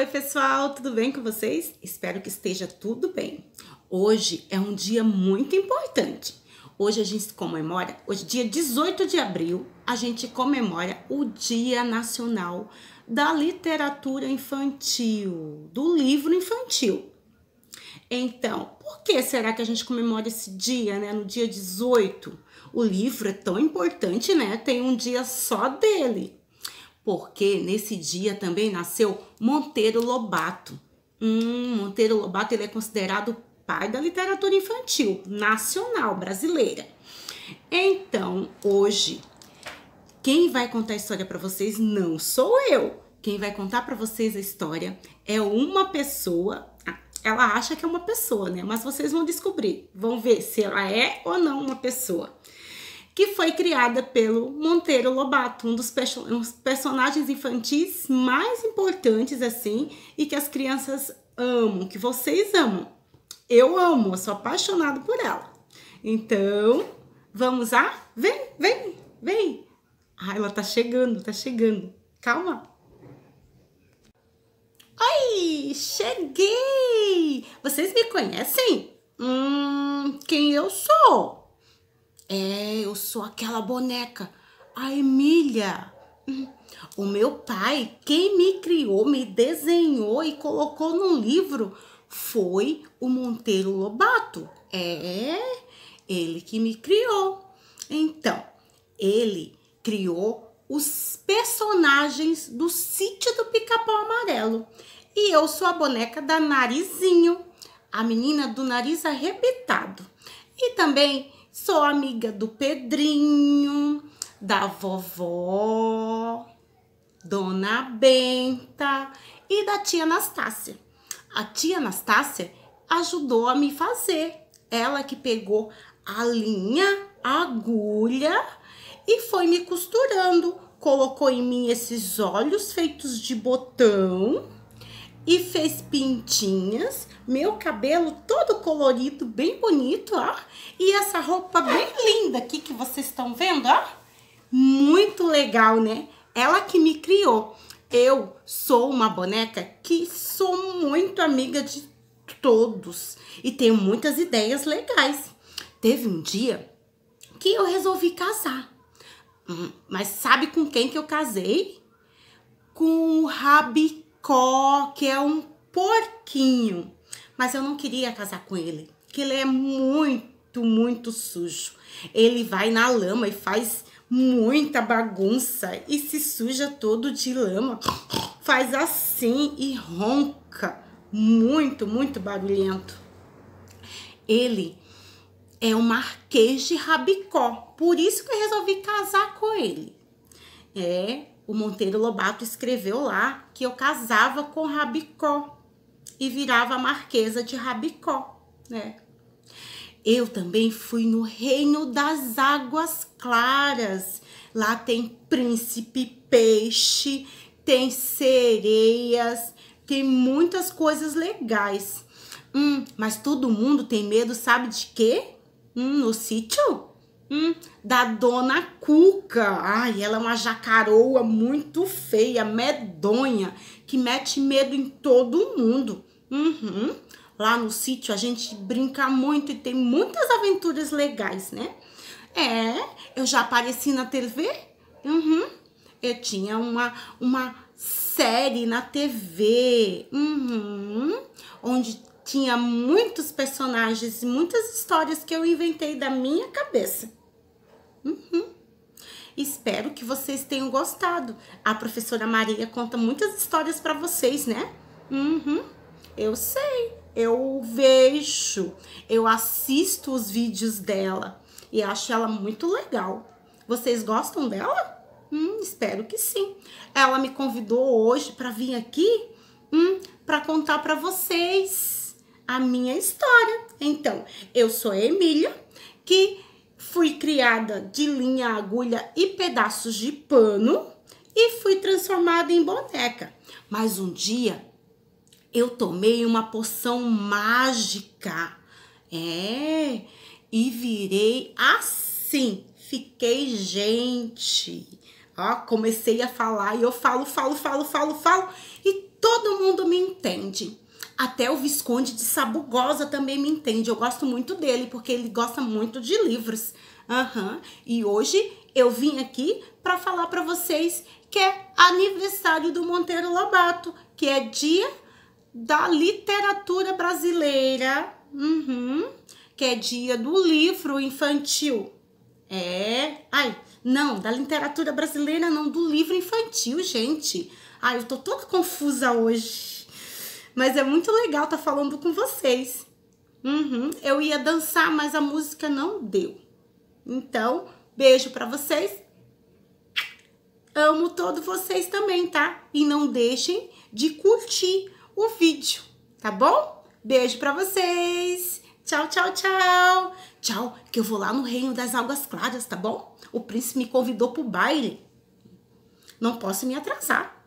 Oi, pessoal, tudo bem com vocês? Espero que esteja tudo bem. Hoje é um dia muito importante. Hoje a gente comemora, hoje dia 18 de abril, a gente comemora o Dia Nacional da Literatura Infantil, do livro infantil. Então, por que será que a gente comemora esse dia, né? No dia 18? O livro é tão importante, né? Tem um dia só dele porque nesse dia também nasceu Monteiro Lobato. Hum, Monteiro Lobato ele é considerado pai da literatura infantil nacional brasileira. Então, hoje, quem vai contar a história para vocês não sou eu. Quem vai contar para vocês a história é uma pessoa. Ela acha que é uma pessoa, né? Mas vocês vão descobrir, vão ver se ela é ou não uma pessoa que foi criada pelo Monteiro Lobato, um dos, personagens infantis mais importantes assim e que as crianças amam, que vocês amam. Eu amo, eu sou apaixonado por ela. Então, vamos lá? Vem, vem, vem. Ah, ela tá chegando, tá chegando. Calma. Oi, cheguei! Vocês me conhecem? Hum, quem eu sou? É, eu sou aquela boneca. A Emília. O meu pai, quem me criou, me desenhou e colocou num livro foi o Monteiro Lobato. É, ele que me criou. Então, ele criou os personagens do sítio do pica-pau amarelo. E eu sou a boneca da Narizinho, a menina do nariz arrebitado. E também Sou amiga do Pedrinho, da vovó, Dona Benta e da tia Anastácia. A tia Anastácia ajudou a me fazer. Ela que pegou a linha, a agulha e foi me costurando. Colocou em mim esses olhos feitos de botão e fez pintinhas, meu cabelo todo colorido, bem bonito, ó. E essa roupa bem linda aqui que vocês estão vendo, ó. Muito legal, né? Ela que me criou. Eu sou uma boneca que sou muito amiga de todos e tenho muitas ideias legais. Teve um dia que eu resolvi casar. Hum, mas sabe com quem que eu casei? Com o Rabi Có, que é um porquinho. Mas eu não queria casar com ele, que ele é muito, muito sujo. Ele vai na lama e faz muita bagunça e se suja todo de lama. Faz assim e ronca, muito, muito barulhento. Ele é o Marquês de Rabicó, por isso que eu resolvi casar com ele. É, o Monteiro Lobato escreveu lá que eu casava com Rabicó e virava Marquesa de Rabicó, né? Eu também fui no Reino das Águas Claras. Lá tem príncipe peixe, tem sereias, tem muitas coisas legais. Hum, mas todo mundo tem medo, sabe de quê? Hum, no sítio? Hum, da Dona Cuca. Ai, ela é uma jacaroa muito feia, medonha, que mete medo em todo mundo. Uhum. Lá no sítio a gente brinca muito e tem muitas aventuras legais, né? É, eu já apareci na TV. Uhum. Eu tinha uma, uma série na TV. Uhum. Onde tinha muitos personagens, e muitas histórias que eu inventei da minha cabeça. Uhum. Espero que vocês tenham gostado. A professora Maria conta muitas histórias para vocês, né? Uhum. Eu sei, eu vejo, eu assisto os vídeos dela e acho ela muito legal. Vocês gostam dela? Hum, espero que sim. Ela me convidou hoje para vir aqui hum, para contar para vocês a minha história. Então, eu sou a Emília, que Fui criada de linha, agulha e pedaços de pano e fui transformada em boneca. Mas um dia eu tomei uma poção mágica. É, e virei assim. Fiquei gente. Ó, comecei a falar e eu falo, falo, falo, falo, falo e todo mundo me entende. Até o Visconde de Sabugosa também me entende. Eu gosto muito dele, porque ele gosta muito de livros. Uhum. E hoje eu vim aqui para falar para vocês que é aniversário do Monteiro Lobato, que é dia da literatura brasileira. Uhum. Que é dia do livro infantil. É. Ai, não, da literatura brasileira, não, do livro infantil, gente. Ai, eu tô toda confusa hoje. Mas é muito legal estar tá falando com vocês. Uhum, eu ia dançar, mas a música não deu. Então, beijo para vocês. Amo todos vocês também, tá? E não deixem de curtir o vídeo, tá bom? Beijo para vocês. Tchau, tchau, tchau. Tchau, que eu vou lá no Reino das Águas Claras, tá bom? O príncipe me convidou pro baile. Não posso me atrasar.